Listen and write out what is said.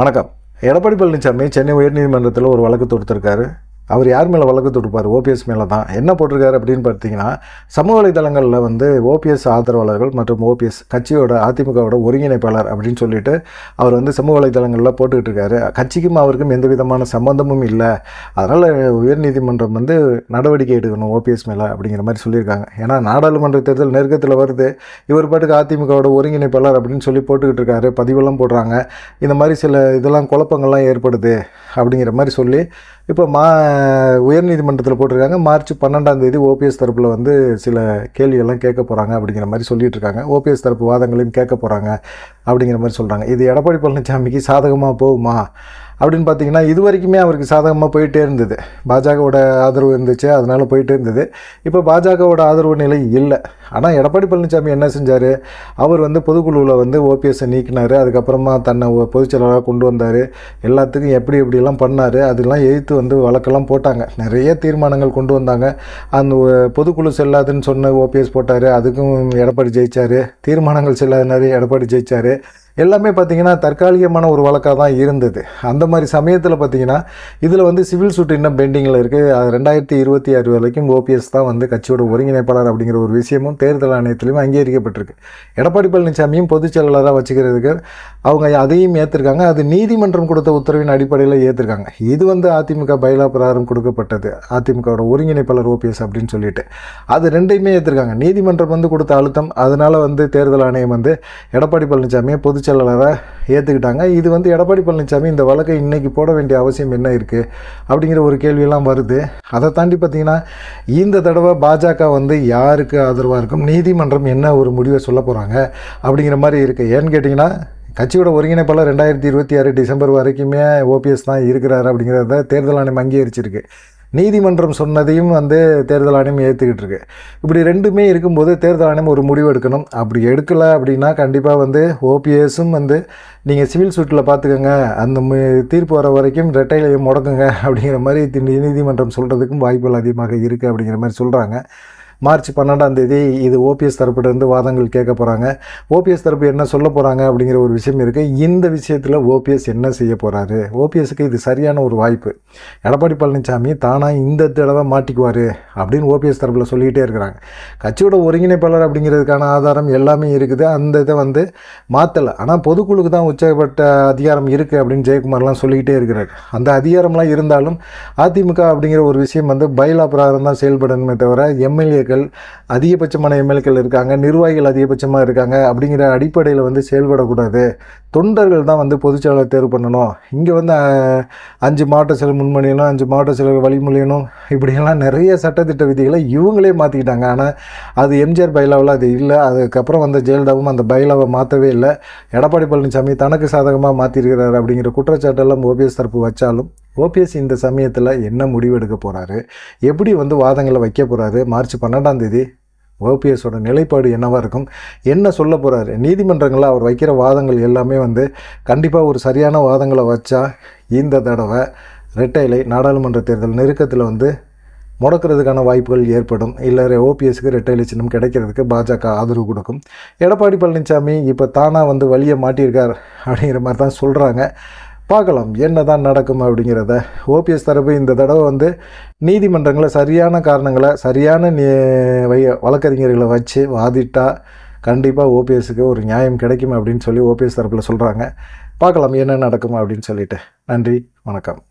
வணக்கம் எடப்பாடி பழனிசாமி சென்னை உயர்நீதிமன்றத்தில் ஒரு வழக்கு தொடுத்திருக்காரு அவர் யார் மேலே வழக்கு தொடுப்பார் ஓபிஎஸ் மேலே தான் என்ன போட்டிருக்காரு அப்படின்னு பார்த்தீங்கன்னா சமூக வலைதளங்களில் வந்து ஓபிஎஸ் ஆதரவாளர்கள் மற்றும் ஓபிஎஸ் கட்சியோட அதிமுகவோட ஒருங்கிணைப்பாளர் அப்படின்னு சொல்லிட்டு அவர் வந்து சமூக வலைதளங்களில் போட்டுக்கிட்டு இருக்காரு கட்சிக்கும் அவருக்கும் எந்த விதமான சம்மந்தமும் இல்லை அதனால் உயர்நீதிமன்றம் வந்து நடவடிக்கை எடுக்கணும் ஓபிஎஸ் மேலே அப்படிங்கிற மாதிரி சொல்லியிருக்காங்க ஏன்னா நாடாளுமன்ற தேர்தல் நெருக்கத்தில் வருது இவர் பாட்டுக்கு அதிமுகவோட ஒருங்கிணைப்பாளர் அப்படின்னு சொல்லி போட்டுக்கிட்டு இருக்காரு பதிவெல்லாம் போடுறாங்க இந்த மாதிரி சில இதெல்லாம் குழப்பங்கள்லாம் ஏற்படுது அப்படிங்கிற மாதிரி சொல்லி இப்போ மா உயர்நீதிமன்றத்தில் போட்டிருக்காங்க மார்ச் பன்னெண்டாம் தேதி ஓபிஎஸ் தரப்பில் வந்து சில கேள்வியெல்லாம் கேட்க போகிறாங்க அப்படிங்கிற மாதிரி சொல்லிட்டு இருக்காங்க ஓபிஎஸ் தரப்பு வாதங்களையும் கேட்க போகிறாங்க அப்படிங்கிற மாதிரி சொல்கிறாங்க இது எடப்பாடி பழனிசாமிக்கு சாதகமாக போகுமா அப்படின்னு பார்த்தீங்கன்னா இது வரைக்குமே அவருக்கு சாதகமாக போயிட்டே இருந்தது பாஜகவோட ஆதரவு இருந்துச்சு அதனால் போயிட்டே இருந்தது இப்போ பாஜகவோட ஆதரவு நிலை இல்லை ஆனால் எடப்பாடி பழனிசாமி என்ன செஞ்சார் அவர் வந்து பொதுக்குழுவில் வந்து ஓபிஎஸ்ஸை நீக்கினார் அதுக்கப்புறமா தன்னை பொதுச்செயலாளராக கொண்டு வந்தார் எல்லாத்துக்கும் எப்படி எப்படிலாம் பண்ணார் அதெல்லாம் எதிர்த்து வந்து வழக்கெல்லாம் போட்டாங்க நிறைய தீர்மானங்கள் கொண்டு வந்தாங்க அந்த பொதுக்குழு செல்லாதுன்னு சொன்ன ஓபிஎஸ் போட்டார் அதுக்கும் எடப்பாடி ஜெயித்தார் தீர்மானங்கள் செல்லாதுனாரு எடப்பாடி ஜெயித்தார் எல்லாமே பார்த்திங்கன்னா தற்காலிகமான ஒரு வழக்காக தான் இருந்தது அந்த மாதிரி சமயத்தில் பார்த்திங்கன்னா இதில் வந்து சிவில் சூட் இன்னும் பெண்டிங்கில் இருக்குது ரெண்டாயிரத்தி இருபத்தி ஆறு வரைக்கும் ஓபிஎஸ் தான் வந்து கட்சியோட ஒருங்கிணைப்பாளர் அப்படிங்கிற ஒரு விஷயமும் தேர்தல் ஆணையத்திலையும் அங்கீகரிக்கப்பட்டிருக்கு எடப்பாடி பழனிசாமியும் பொதுச் செயலாளராக வச்சுக்கிறதுக்கு அவங்க அதையும் ஏற்றிருக்காங்க அது நீதிமன்றம் கொடுத்த உத்தரவின் அடிப்படையில் ஏற்றிருக்காங்க இது வந்து அதிமுக பயிலா பிரகாரம் கொடுக்கப்பட்டது அதிமுகவோட ஒருங்கிணைப்பாளர் ஓபிஎஸ் அப்படின்னு சொல்லிட்டு அது ரெண்டையுமே ஏற்றிருக்காங்க நீதிமன்றம் வந்து கொடுத்த அழுத்தம் அதனால் வந்து தேர்தல் ஆணையம் வந்து எடப்பாடி பழனிசாமியை பொதுச் செயலாளராக ஏற்றுக்கிட்டாங்க இது வந்து எடப்பாடி பழனிசாமி இந்த வழக்கை இன்றைக்கி போட வேண்டிய அவசியம் என்ன இருக்குது அப்படிங்கிற ஒரு கேள்வியெல்லாம் வருது அதை தாண்டி பார்த்திங்கன்னா இந்த தடவை பாஜக வந்து யாருக்கு ஆதரவாக இருக்கும் நீதிமன்றம் என்ன ஒரு முடிவை சொல்ல போகிறாங்க அப்படிங்கிற மாதிரி இருக்குது ஏன்னு கேட்டிங்கன்னா கட்சியோட ஒருங்கிணைப்பாளர் ரெண்டாயிரத்தி இருபத்தி ஆறு டிசம்பர் வரைக்குமே ஓபிஎஸ் தான் இருக்கிறார் அப்படிங்கிறத தேர்தல் ஆணையம் அங்கீகரிச்சிருக்கு நீதிமன்றம் சொன்னதையும் வந்து தேர்தல் ஆணையம் ஏற்றுக்கிட்டு இருக்கு இப்படி ரெண்டுமே இருக்கும்போது தேர்தல் ஆணையம் ஒரு முடிவு எடுக்கணும் அப்படி எடுக்கலை அப்படின்னா கண்டிப்பாக வந்து ஓபிஎஸும் வந்து நீங்கள் சிவில் சூட்டில் பார்த்துக்கோங்க அந்த தீர்ப்பு வர வரைக்கும் ரெட்டைலையும் முடக்குங்க அப்படிங்கிற மாதிரி நீதிமன்றம் சொல்கிறதுக்கும் வாய்ப்புகள் அதிகமாக இருக்குது அப்படிங்கிற மாதிரி சொல்கிறாங்க மார்ச் பன்னெண்டாம் தேதி இது ஓபிஎஸ் தரப்பிலிருந்து வாதங்கள் கேட்க போகிறாங்க ஓபிஎஸ் தரப்பு என்ன சொல்ல போகிறாங்க அப்படிங்கிற ஒரு விஷயம் இருக்குது இந்த விஷயத்தில் ஓபிஎஸ் என்ன செய்ய போகிறாரு ஓபிஎஸ்க்கு இது சரியான ஒரு வாய்ப்பு எடப்பாடி பழனிசாமி தானாக இந்த தடவை மாட்டிக்குவார் அப்படின்னு ஓபிஎஸ் தரப்பில் சொல்லிக்கிட்டே இருக்கிறாங்க கட்சியோட ஒருங்கிணைப்பாளர் அப்படிங்கிறதுக்கான ஆதாரம் எல்லாமே இருக்குது அந்த இதை வந்து மாற்றலை ஆனால் பொதுக்குழுக்கு தான் உச்சப்பட்ட அதிகாரம் இருக்குது அப்படின்னு ஜெயக்குமார்லாம் சொல்லிக்கிட்டே இருக்கிறார் அந்த அதிகாரம்லாம் இருந்தாலும் அதிமுக அப்படிங்கிற ஒரு விஷயம் வந்து பயிலா பிரகாரம் தான் செயல்படணுமே தவிர எம்எல்ஏ எம்எல்ஏக்கள் அதிகபட்சமான எம்எல்ஏக்கள் இருக்காங்க நிர்வாகிகள் அதிகபட்சமாக இருக்காங்க அப்படிங்கிற அடிப்படையில் வந்து செயல்படக்கூடாது தொண்டர்கள் தான் வந்து பொதுச்செயலாளர் தேர்வு பண்ணணும் இங்கே வந்து அஞ்சு மாவட்ட செலவு முன்மொழியணும் அஞ்சு மாவட்ட செலவு வழிமொழியணும் இப்படியெல்லாம் நிறைய சட்டத்திட்ட விதிகளை இவங்களே மாற்றிக்கிட்டாங்க ஆனால் அது எம்ஜிஆர் பைலாவில் அது இல்லை அதுக்கப்புறம் வந்த ஜெயலலிதாவும் அந்த பைலாவை மாற்றவே இல்லை எடப்பாடி பழனிசாமி தனக்கு சாதகமாக மாற்றிருக்கிறார் அப்படிங்கிற குற்றச்சாட்டெல்லாம் ஓபிஎஸ் தரப்பு வச்சாலும் ஓபிஎஸ் இந்த சமயத்தில் என்ன முடிவு எடுக்க போகிறாரு எப்படி வந்து வாதங்களை வைக்க போகிறாரு மார்ச் பன்னெண்டாம் தேதி ஓபிஎஸோட நிலைப்பாடு என்னவாக இருக்கும் என்ன சொல்ல போகிறாரு நீதிமன்றங்களில் அவர் வைக்கிற வாதங்கள் எல்லாமே வந்து கண்டிப்பாக ஒரு சரியான வாதங்களை வச்சா இந்த தடவை ரெட்டைலை நாடாளுமன்ற தேர்தல் நெருக்கத்தில் வந்து முடக்கிறதுக்கான வாய்ப்புகள் ஏற்படும் இல்லை ஓபிஎஸ்க்கு ரெட்டை சின்னம் கிடைக்கிறதுக்கு பாஜக ஆதரவு கொடுக்கும் எடப்பாடி பழனிசாமி இப்போ தானாக வந்து வழியை மாட்டியிருக்கார் அப்படிங்கிற மாதிரி தான் சொல்கிறாங்க பார்க்கலாம் என்ன தான் நடக்கும் அப்படிங்கிறத ஓபிஎஸ் தரப்பு இந்த தடவை வந்து நீதிமன்றங்களில் சரியான காரணங்களை சரியான வழக்கறிஞர்களை வச்சு வாதிட்டா கண்டிப்பாக ஓபிஎஸ்க்கு ஒரு நியாயம் கிடைக்கும் அப்படின்னு சொல்லி ஓபிஎஸ் தரப்பில் சொல்கிறாங்க பார்க்கலாம் என்ன நடக்கும் அப்படின்னு சொல்லிட்டு நன்றி வணக்கம்